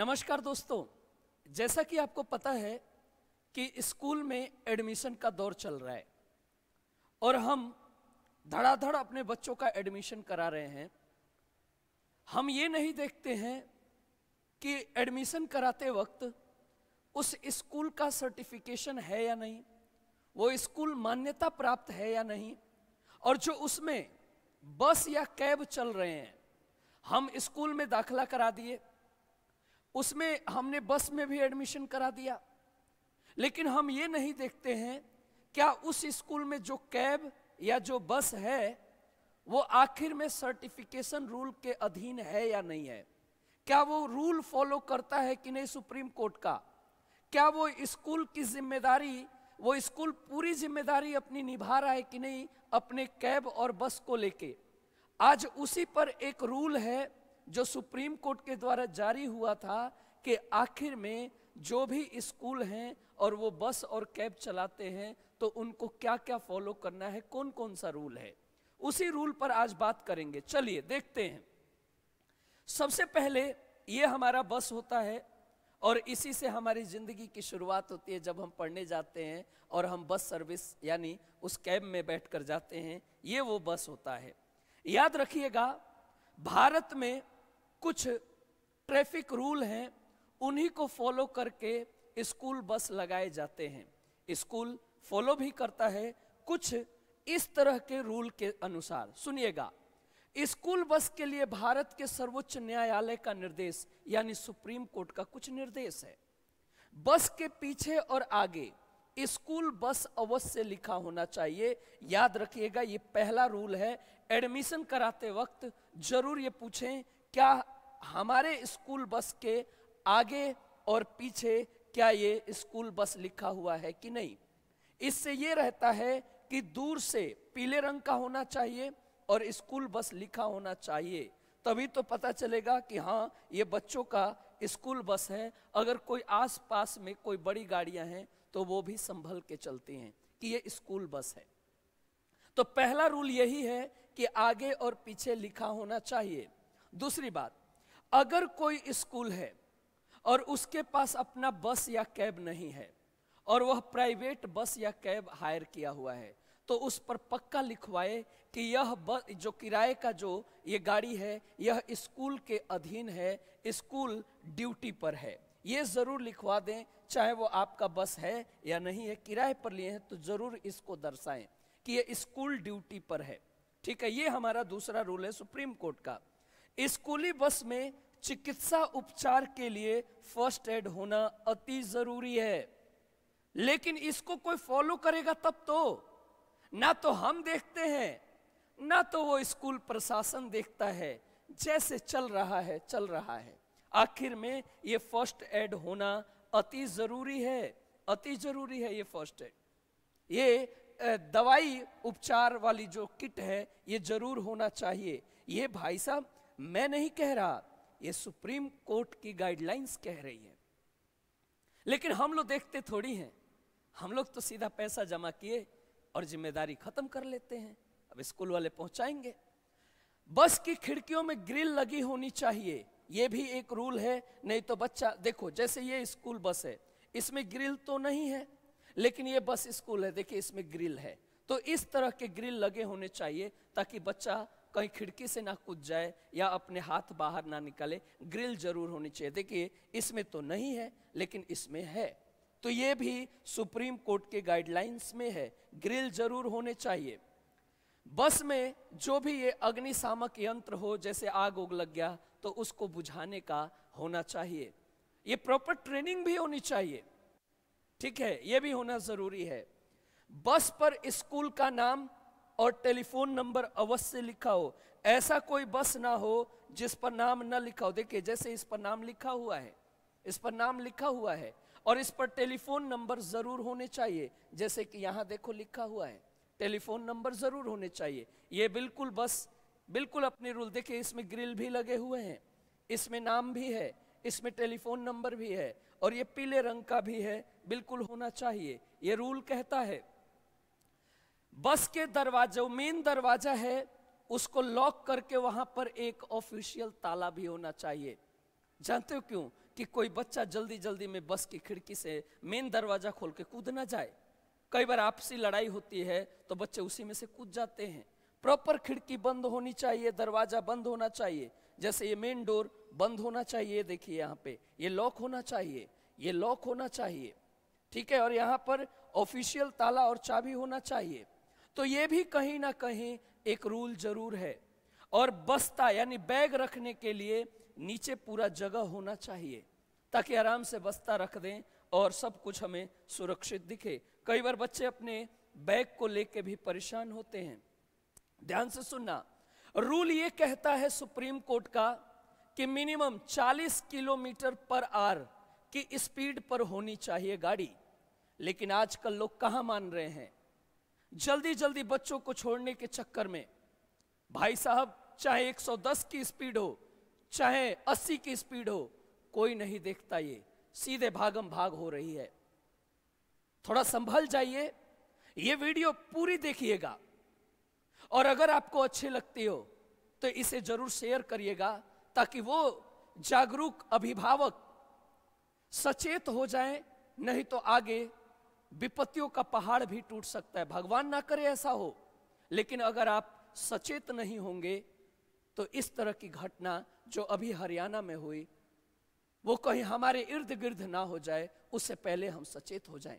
नमस्कार दोस्तों जैसा कि आपको पता है कि स्कूल में एडमिशन का दौर चल रहा है और हम धड़ाधड़ अपने बच्चों का एडमिशन करा रहे हैं हम ये नहीं देखते हैं कि एडमिशन कराते वक्त उस स्कूल का सर्टिफिकेशन है या नहीं वो स्कूल मान्यता प्राप्त है या नहीं और जो उसमें बस या कैब चल रहे हैं हम स्कूल में दाखिला करा दिए उसमें हमने बस में भी एडमिशन करा दिया लेकिन हम ये नहीं देखते हैं क्या उस स्कूल में जो कैब या जो बस है वो आखिर में सर्टिफिकेशन रूल के अधीन है या नहीं है क्या वो रूल फॉलो करता है कि नहीं सुप्रीम कोर्ट का क्या वो स्कूल की जिम्मेदारी वो स्कूल पूरी जिम्मेदारी अपनी निभा रहा है कि नहीं अपने कैब और बस को लेके आज उसी पर एक रूल है जो सुप्रीम कोर्ट के द्वारा जारी हुआ था कि आखिर में जो भी स्कूल हैं और वो बस और कैब चलाते हैं तो उनको क्या क्या फॉलो करना है कौन कौन सा रूल है उसी रूल पर आज बात करेंगे चलिए देखते हैं सबसे पहले ये हमारा बस होता है और इसी से हमारी ज़िंदगी की शुरुआत होती है जब हम पढ़ने जाते हैं और हम बस सर्विस यानी उस कैब में बैठ कर जाते हैं ये वो बस होता है याद रखिएगा भारत में कुछ ट्रैफिक रूल हैं उन्हीं को फॉलो करके स्कूल बस लगाए जाते हैं स्कूल फॉलो भी करता है कुछ इस तरह के रूल के अनुसार सुनिएगा स्कूल बस के लिए भारत के सर्वोच्च न्यायालय का निर्देश यानी सुप्रीम कोर्ट का कुछ निर्देश है बस के पीछे और आगे स्कूल बस अवश्य लिखा होना चाहिए याद रखिएगा ये पहला रूल है एडमिशन कराते वक्त जरूर ये पूछें क्या हमारे स्कूल बस के आगे और पीछे क्या ये स्कूल बस लिखा हुआ है कि नहीं इससे ये रहता है कि दूर से पीले रंग का होना चाहिए और स्कूल बस लिखा होना चाहिए तभी तो पता चलेगा कि हाँ ये बच्चों का स्कूल बस है अगर कोई आसपास में कोई बड़ी गाड़ियां हैं तो वो भी संभल के चलती हैं कि ये स्कूल बस है तो पहला रूल यही है कि आगे और पीछे लिखा होना चाहिए दूसरी बात अगर कोई स्कूल है और उसके पास अपना बस या कैब नहीं है और वह प्राइवेट बस या कैब हायर किया हुआ है तो उस पर पक्का लिखवाए कि यह बस जो किराए का जो ये गाड़ी है यह स्कूल के अधीन है स्कूल ड्यूटी पर है ये ज़रूर लिखवा दें चाहे वो आपका बस है या नहीं है किराए पर लिए हैं तो ज़रूर इसको दर्शाएं कि यह स्कूल ड्यूटी पर है ठीक है ये हमारा दूसरा रूल है सुप्रीम कोर्ट का स्कूली बस में चिकित्सा उपचार के लिए फर्स्ट एड होना अति जरूरी है लेकिन इसको कोई फॉलो करेगा तब तो ना तो हम देखते हैं ना तो वो स्कूल प्रशासन देखता है जैसे चल रहा है चल रहा है आखिर में ये फर्स्ट एड होना अति जरूरी है अति जरूरी है ये फर्स्ट एड ये दवाई उपचार वाली जो किट है ये जरूर होना चाहिए ये भाई साहब मैं नहीं कह रहा ये सुप्रीम कोर्ट की गाइडलाइंस कह रही है लेकिन हम लोग देखते थोड़ी हैं हम लोग तो सीधा पैसा जमा किए और जिम्मेदारी खत्म कर लेते हैं अब स्कूल वाले पहुंचाएंगे बस की खिड़कियों में ग्रिल लगी होनी चाहिए ये भी एक रूल है नहीं तो बच्चा देखो जैसे ये स्कूल बस है इसमें ग्रिल तो नहीं है लेकिन ये बस स्कूल है देखिए इसमें ग्रिल है तो इस तरह के ग्रिल लगे होने चाहिए ताकि बच्चा कहीं खिड़की से ना कूद जाए या अपने हाथ बाहर ना निकाले ग्रिल जरूर होनी चाहिए देखिए इसमें तो नहीं है लेकिन इसमें है तो ये भी सुप्रीम कोर्ट के गाइडलाइंस में है ग्रिल जरूर होने चाहिए बस में जो भी ये अग्निशामक यंत्र हो जैसे आग उग लग गया तो उसको बुझाने का होना चाहिए ये प्रॉपर ट्रेनिंग भी होनी चाहिए ठीक है ये भी होना जरूरी है बस पर स्कूल का नाम और टेलीफोन नंबर अवश्य लिखा हो ऐसा कोई बस ना हो जिस पर नाम ना लिखा हो देखिए जैसे इस पर नाम लिखा हुआ है इस पर नाम लिखा हुआ है और इस पर टेलीफोन नंबर जरूर होने चाहिए जैसे कि यहां देखो लिखा हुआ है टेलीफोन नंबर जरूर होने चाहिए ये बिल्कुल बस बिल्कुल अपने रूल देखिए इसमें ग्रिल भी लगे हुए हैं इसमें नाम भी है इसमें टेलीफोन नंबर भी है और ये पीले रंग का भी है बिल्कुल होना चाहिए ये रूल कहता है बस के दरवाजे मेन दरवाजा है उसको लॉक करके वहां पर एक ऑफिशियल ताला भी होना चाहिए जानते हो क्यों कि कोई बच्चा जल्दी जल्दी में बस की खिड़की से मेन दरवाजा खोल के कूद ना जाए कई बार आपसी लड़ाई होती है तो बच्चे उसी में से कूद जाते हैं प्रॉपर खिड़की बंद होनी चाहिए दरवाजा बंद होना चाहिए जैसे ये मेन डोर बंद होना चाहिए देखिए यहाँ पे ये लॉक होना चाहिए ये लॉक होना चाहिए ठीक है और यहाँ पर ऑफिशियल ताला और चाबी होना चाहिए तो ये भी कहीं ना कहीं एक रूल जरूर है और बस्ता यानी बैग रखने के लिए नीचे पूरा जगह होना चाहिए ताकि आराम से बस्ता रख दें और सब कुछ हमें सुरक्षित दिखे कई बार बच्चे अपने बैग को लेके भी परेशान होते हैं ध्यान से सुनना रूल ये कहता है सुप्रीम कोर्ट का कि मिनिमम 40 किलोमीटर पर आर की स्पीड पर होनी चाहिए गाड़ी लेकिन आजकल लोग कहाँ मान रहे हैं जल्दी जल्दी बच्चों को छोड़ने के चक्कर में भाई साहब चाहे 110 की स्पीड हो चाहे 80 की स्पीड हो कोई नहीं देखता ये सीधे भागम भाग हो रही है थोड़ा संभल जाइए ये वीडियो पूरी देखिएगा और अगर आपको अच्छी लगती हो तो इसे जरूर शेयर करिएगा ताकि वो जागरूक अभिभावक सचेत हो जाए नहीं तो आगे विपत्तियों का पहाड़ भी टूट सकता है भगवान ना करे ऐसा हो लेकिन अगर आप सचेत नहीं होंगे तो इस तरह की घटना जो अभी हरियाणा में हुई वो कहीं हमारे इर्द गिर्द ना हो जाए उससे पहले हम सचेत हो जाएं।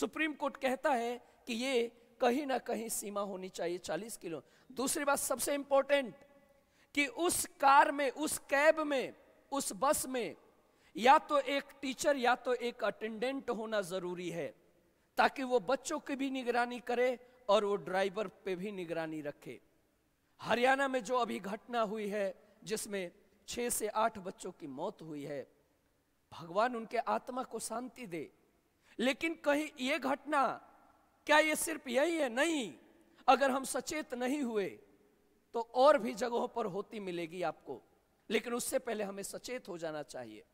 सुप्रीम कोर्ट कहता है कि ये कहीं ना कहीं सीमा होनी चाहिए 40 किलो दूसरी बात सबसे इंपॉर्टेंट कि उस कार में उस कैब में उस बस में या तो एक टीचर या तो एक अटेंडेंट होना जरूरी है ताकि वो बच्चों की भी निगरानी करे और वो ड्राइवर पे भी निगरानी रखे हरियाणा में जो अभी घटना हुई है जिसमें छह से आठ बच्चों की मौत हुई है भगवान उनके आत्मा को शांति दे लेकिन कहीं ये घटना क्या ये सिर्फ यही है नहीं अगर हम सचेत नहीं हुए तो और भी जगहों पर होती मिलेगी आपको लेकिन उससे पहले हमें सचेत हो जाना चाहिए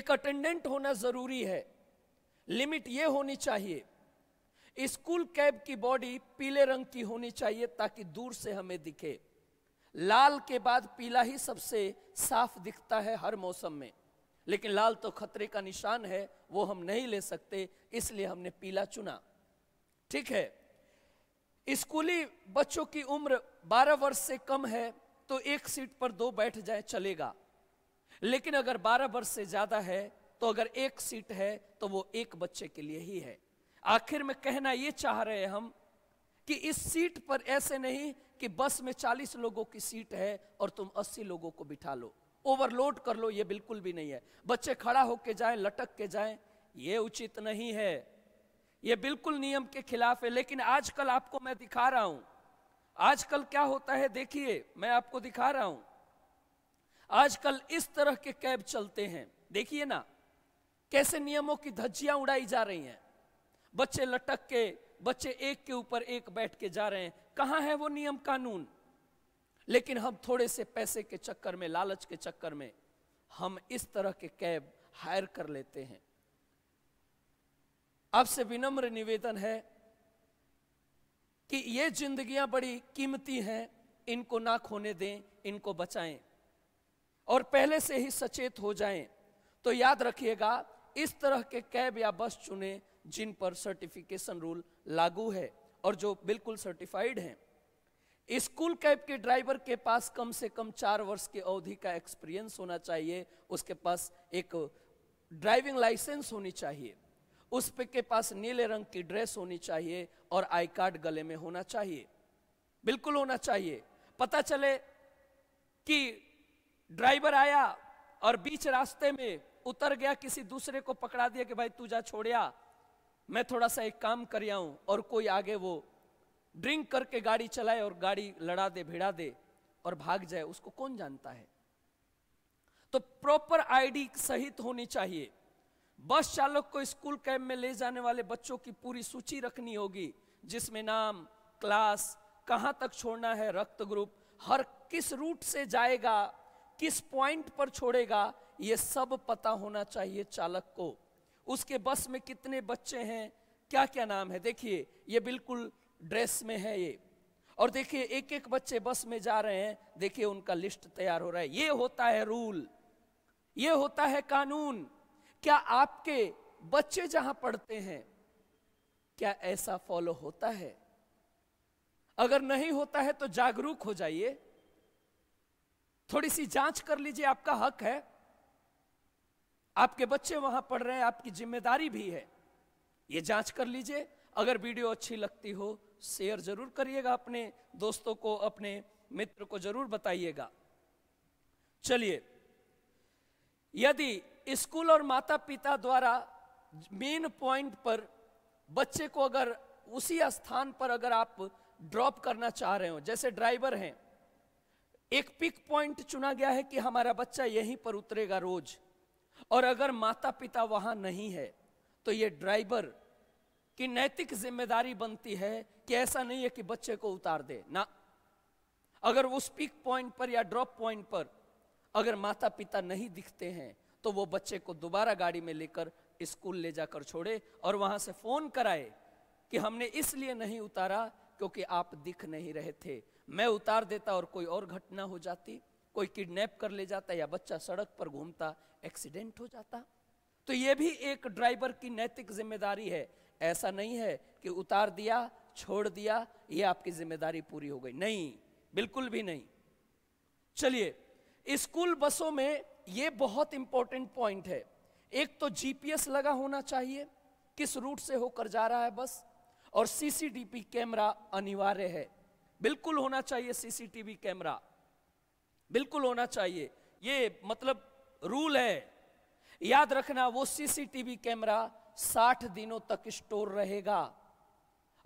एक अटेंडेंट होना जरूरी है लिमिट ये होनी चाहिए स्कूल कैब की बॉडी पीले रंग की होनी चाहिए ताकि दूर से हमें दिखे लाल के बाद पीला ही सबसे साफ दिखता है हर मौसम में लेकिन लाल तो खतरे का निशान है वो हम नहीं ले सकते इसलिए हमने पीला चुना ठीक है स्कूली बच्चों की उम्र 12 वर्ष से कम है तो एक सीट पर दो बैठ जाए चलेगा लेकिन अगर 12 वर्ष से ज्यादा है तो अगर एक सीट है तो वो एक बच्चे के लिए ही है आखिर में कहना ये चाह रहे हैं हम कि इस सीट पर ऐसे नहीं कि बस में 40 लोगों की सीट है और तुम 80 लोगों को बिठा लो ओवरलोड कर लो ये बिल्कुल भी नहीं है बच्चे खड़ा होके जाए लटक के जाए ये उचित नहीं है ये बिल्कुल नियम के खिलाफ है लेकिन आजकल आपको मैं दिखा रहा हूं आजकल क्या होता है देखिए मैं आपको दिखा रहा हूं आजकल इस तरह के कैब चलते हैं देखिए ना कैसे नियमों की धज्जियां उड़ाई जा रही हैं बच्चे लटक के बच्चे एक के ऊपर एक बैठ के जा रहे हैं कहां है वो नियम कानून लेकिन हम थोड़े से पैसे के चक्कर में लालच के चक्कर में हम इस तरह के कैब हायर कर लेते हैं आपसे विनम्र निवेदन है कि ये जिंदगियां बड़ी कीमती हैं इनको ना खोने दें इनको बचाएं और पहले से ही सचेत हो जाएं तो याद रखिएगा इस तरह के कैब या बस चुने जिन पर सर्टिफिकेशन रूल लागू है और जो बिल्कुल सर्टिफाइड हैं स्कूल कैब के ड्राइवर के पास कम से कम चार वर्ष की अवधि का एक्सपीरियंस होना चाहिए उसके पास एक ड्राइविंग लाइसेंस होनी चाहिए उस पे के पास नीले रंग की ड्रेस होनी चाहिए और आई कार्ड गले में होना चाहिए बिल्कुल होना चाहिए पता चले कि ड्राइवर आया और बीच रास्ते में उतर गया किसी दूसरे को पकड़ा दिया कि भाई तू जा छोड़िया मैं थोड़ा सा एक काम कर आऊं और कोई आगे वो ड्रिंक करके गाड़ी चलाए और गाड़ी लड़ा दे भिड़ा दे और भाग जाए उसको कौन जानता है तो प्रॉपर आईडी सहित होनी चाहिए बस चालक को स्कूल कैब में ले जाने वाले बच्चों की पूरी सूची रखनी होगी जिसमें नाम क्लास कहां तक छोड़ना है रक्त ग्रुप हर किस रूट से जाएगा किस पॉइंट पर छोड़ेगा ये सब पता होना चाहिए चालक को उसके बस में कितने बच्चे हैं क्या क्या नाम है देखिए ये बिल्कुल ड्रेस में है ये और देखिए एक एक बच्चे बस में जा रहे हैं देखिए उनका लिस्ट तैयार हो रहा है ये होता है रूल ये होता है कानून क्या आपके बच्चे जहां पढ़ते हैं क्या ऐसा फॉलो होता है अगर नहीं होता है तो जागरूक हो जाइए थोड़ी सी जांच कर लीजिए आपका हक है आपके बच्चे वहां पढ़ रहे हैं आपकी जिम्मेदारी भी है ये जांच कर लीजिए अगर वीडियो अच्छी लगती हो शेयर जरूर करिएगा अपने दोस्तों को अपने मित्र को जरूर बताइएगा चलिए यदि स्कूल और माता पिता द्वारा मेन पॉइंट पर बच्चे को अगर उसी स्थान पर अगर आप ड्रॉप करना चाह रहे हो जैसे ड्राइवर हैं एक पिक पॉइंट चुना गया है कि हमारा बच्चा यहीं पर उतरेगा रोज और अगर माता पिता वहां नहीं है तो ये ड्राइवर की नैतिक जिम्मेदारी बनती है कि ऐसा नहीं है कि बच्चे को उतार दे ना अगर उस पीक पॉइंट पर या ड्रॉप पॉइंट पर अगर माता पिता नहीं दिखते हैं तो वो बच्चे को दोबारा गाड़ी में लेकर स्कूल ले जाकर छोड़े और वहां से फोन कराए कि हमने इसलिए नहीं उतारा क्योंकि आप दिख नहीं रहे थे मैं उतार देता और कोई और घटना हो जाती कोई किडनैप कर ले जाता या बच्चा सड़क पर घूमता एक्सीडेंट हो जाता तो ये भी एक ड्राइवर की नैतिक जिम्मेदारी है ऐसा नहीं है कि उतार दिया छोड़ दिया ये आपकी जिम्मेदारी पूरी हो गई नहीं बिल्कुल भी नहीं चलिए स्कूल बसों में ये बहुत इंपॉर्टेंट पॉइंट है एक तो जीपीएस लगा होना चाहिए किस रूट से होकर जा रहा है बस और सीसीटीवी कैमरा अनिवार्य है बिल्कुल होना चाहिए सीसीटीवी कैमरा बिल्कुल होना चाहिए ये मतलब रूल है याद रखना वो सीसीटीवी कैमरा 60 दिनों तक स्टोर रहेगा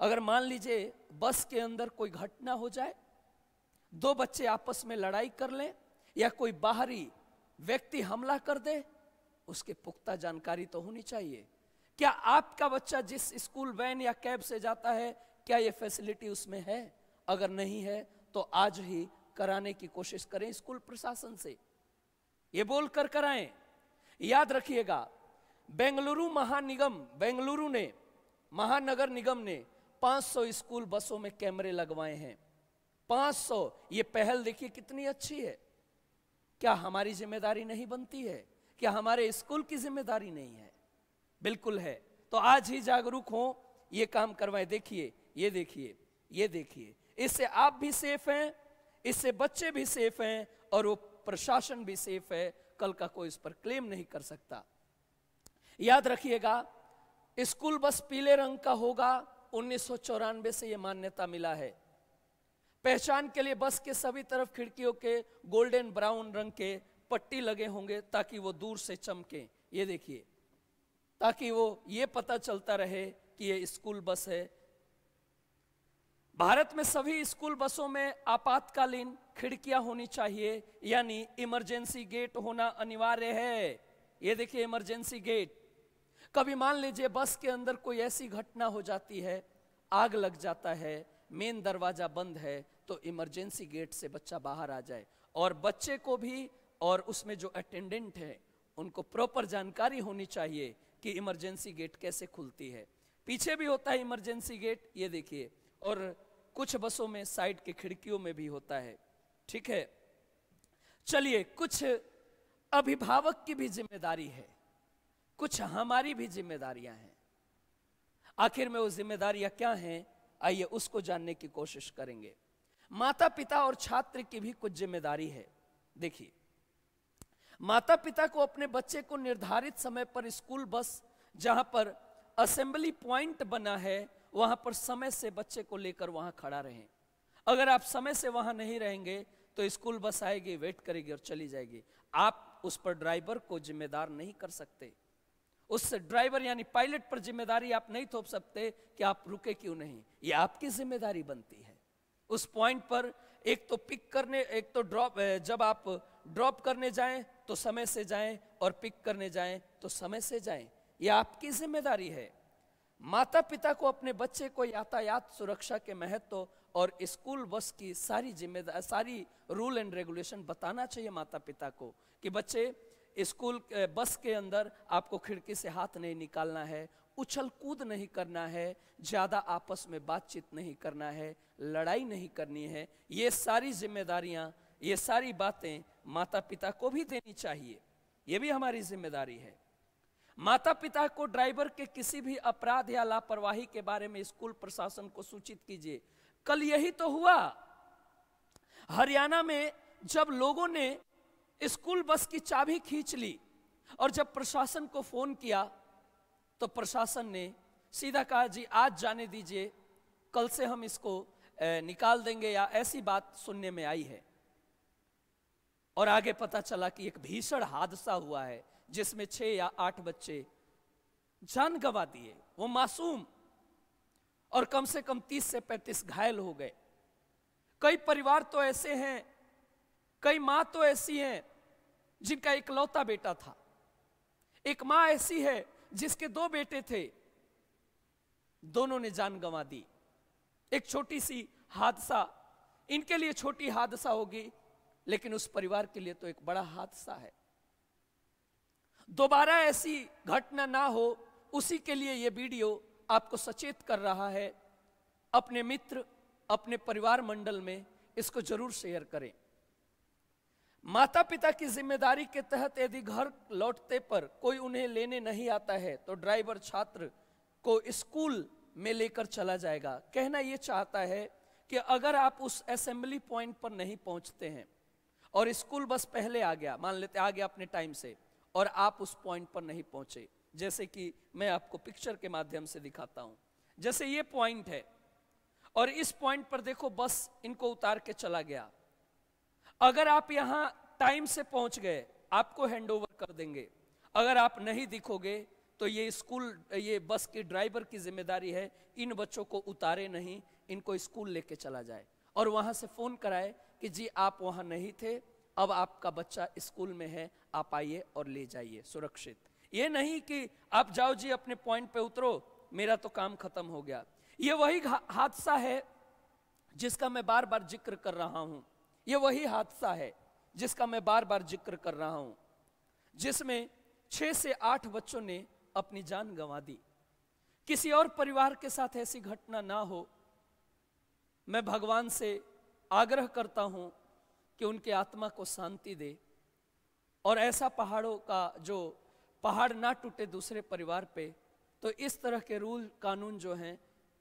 अगर मान लीजिए बस के अंदर कोई घटना हो जाए दो बच्चे आपस में लड़ाई कर लें या कोई बाहरी व्यक्ति हमला कर दे उसके पुख्ता जानकारी तो होनी चाहिए क्या आपका बच्चा जिस स्कूल वैन या कैब से जाता है क्या ये फैसिलिटी उसमें है अगर नहीं है तो आज ही कराने की कोशिश करें स्कूल प्रशासन से ये बोल कर कराएं याद रखिएगा बेंगलुरु महानिगम बेंगलुरु ने महानगर निगम ने 500 स्कूल बसों में कैमरे लगवाए हैं 500 ये पहल देखिए कितनी अच्छी है क्या हमारी जिम्मेदारी नहीं बनती है क्या हमारे स्कूल की जिम्मेदारी नहीं है बिल्कुल है तो आज ही जागरूक हो ये काम करवाए देखिए ये देखिए ये देखिए इससे आप भी सेफ हैं इससे बच्चे भी सेफ हैं और वो प्रशासन भी सेफ है कल का कोई इस पर क्लेम नहीं कर सकता याद रखिएगा स्कूल बस पीले रंग का होगा उन्नीस से यह मान्यता मिला है पहचान के लिए बस के सभी तरफ खिड़कियों के गोल्डन ब्राउन रंग के पट्टी लगे होंगे ताकि वो दूर से चमके ये देखिए ताकि वो ये पता चलता रहे कि ये स्कूल बस है भारत में सभी स्कूल बसों में आपातकालीन खिड़कियां होनी चाहिए यानी इमरजेंसी गेट होना अनिवार्य है ये देखिए इमरजेंसी गेट कभी मान लीजिए बस के अंदर कोई ऐसी घटना हो जाती है आग लग जाता है मेन दरवाजा बंद है तो इमरजेंसी गेट से बच्चा बाहर आ जाए और बच्चे को भी और उसमें जो अटेंडेंट है उनको प्रॉपर जानकारी होनी चाहिए कि इमरजेंसी गेट कैसे खुलती है पीछे भी होता है इमरजेंसी गेट ये देखिए और कुछ बसों में साइड के खिड़कियों में भी होता है ठीक है चलिए कुछ अभिभावक की भी जिम्मेदारी है कुछ हमारी भी जिम्मेदारियां हैं आखिर में वो जिम्मेदारियां क्या हैं आइए उसको जानने की कोशिश करेंगे माता पिता और छात्र की भी कुछ जिम्मेदारी है देखिए माता पिता को अपने बच्चे को निर्धारित समय पर स्कूल बस जहां पर असेंबली पॉइंट बना है वहां पर समय से बच्चे को लेकर वहां खड़ा रहे अगर आप समय से वहां नहीं रहेंगे तो स्कूल बस आएगी वेट करेगी और चली जाएगी आप उस पर ड्राइवर को जिम्मेदार नहीं कर सकते उस ड्राइवर यानी पायलट पर जिम्मेदारी आप नहीं थोप सकते कि आप रुके क्यों नहीं ये आपकी जिम्मेदारी बनती है उस पॉइंट पर एक तो पिक करने एक तो ड्रॉप जब आप ड्रॉप करने जाएं तो समय से जाएं और पिक करने जाएं तो समय से जाएं ये आपकी जिम्मेदारी है माता पिता को अपने बच्चे को यातायात सुरक्षा के महत्व और स्कूल बस की सारी जिम्मेदार सारी रूल एंड रेगुलेशन बताना चाहिए माता पिता को कि बच्चे स्कूल बस के अंदर आपको खिड़की से हाथ नहीं निकालना है उछल कूद नहीं करना है ज़्यादा आपस में बातचीत नहीं करना है लड़ाई नहीं करनी है ये सारी जिम्मेदारियाँ ये सारी बातें माता पिता को भी देनी चाहिए ये भी हमारी जिम्मेदारी है माता पिता को ड्राइवर के किसी भी अपराध या लापरवाही के बारे में स्कूल प्रशासन को सूचित कीजिए कल यही तो हुआ हरियाणा में जब लोगों ने स्कूल बस की चाबी खींच ली और जब प्रशासन को फोन किया तो प्रशासन ने सीधा कहा जी आज जाने दीजिए कल से हम इसको निकाल देंगे या ऐसी बात सुनने में आई है और आगे पता चला कि एक भीषण हादसा हुआ है जिसमें छह या आठ बच्चे जान गवा दिए वो मासूम और कम से कम तीस से पैंतीस घायल हो गए कई परिवार तो ऐसे हैं कई मां तो ऐसी हैं जिनका इकलौता बेटा था एक मां ऐसी है जिसके दो बेटे थे दोनों ने जान गंवा दी एक छोटी सी हादसा इनके लिए छोटी हादसा होगी लेकिन उस परिवार के लिए तो एक बड़ा हादसा है दोबारा ऐसी घटना ना हो उसी के लिए ये वीडियो आपको सचेत कर रहा है अपने मित्र अपने परिवार मंडल में इसको जरूर शेयर करें माता पिता की जिम्मेदारी के तहत यदि घर लौटते पर कोई उन्हें लेने नहीं आता है तो ड्राइवर छात्र को स्कूल में लेकर चला जाएगा कहना यह चाहता है कि अगर आप उस असेंबली पॉइंट पर नहीं पहुंचते हैं और स्कूल बस पहले आ गया मान लेते आ गया अपने टाइम से और आप उस पॉइंट पर नहीं पहुंचे जैसे कि मैं आपको पिक्चर के माध्यम से दिखाता हूं जैसे ये पॉइंट है और इस पॉइंट पर देखो बस इनको उतार के चला गया अगर आप यहां टाइम से पहुंच गए आपको हैंडओवर कर देंगे अगर आप नहीं दिखोगे तो ये स्कूल ये बस के ड्राइवर की जिम्मेदारी है इन बच्चों को उतारे नहीं इनको स्कूल लेके चला जाए और वहां से फोन कराए कि जी आप वहां नहीं थे अब आपका बच्चा स्कूल में है आप आइए और ले जाइए सुरक्षित ये नहीं कि आप जाओ जी अपने पॉइंट पे उतरो मेरा तो काम खत्म हो गया ये वही हादसा है जिसका मैं बार बार जिक्र कर रहा हूं ये वही हादसा है जिसका मैं बार बार जिक्र कर रहा हूं जिसमें छह से आठ बच्चों ने अपनी जान गंवा दी किसी और परिवार के साथ ऐसी घटना ना हो मैं भगवान से आग्रह करता हूं कि उनके आत्मा को शांति दे और ऐसा पहाड़ों का जो पहाड़ ना टूटे दूसरे परिवार पे तो इस तरह के रूल कानून जो हैं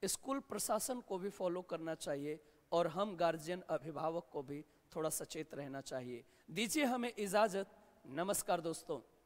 स्कूल प्रशासन को भी फॉलो करना चाहिए और हम गार्जियन अभिभावक को भी थोड़ा सचेत रहना चाहिए दीजिए हमें इजाज़त नमस्कार दोस्तों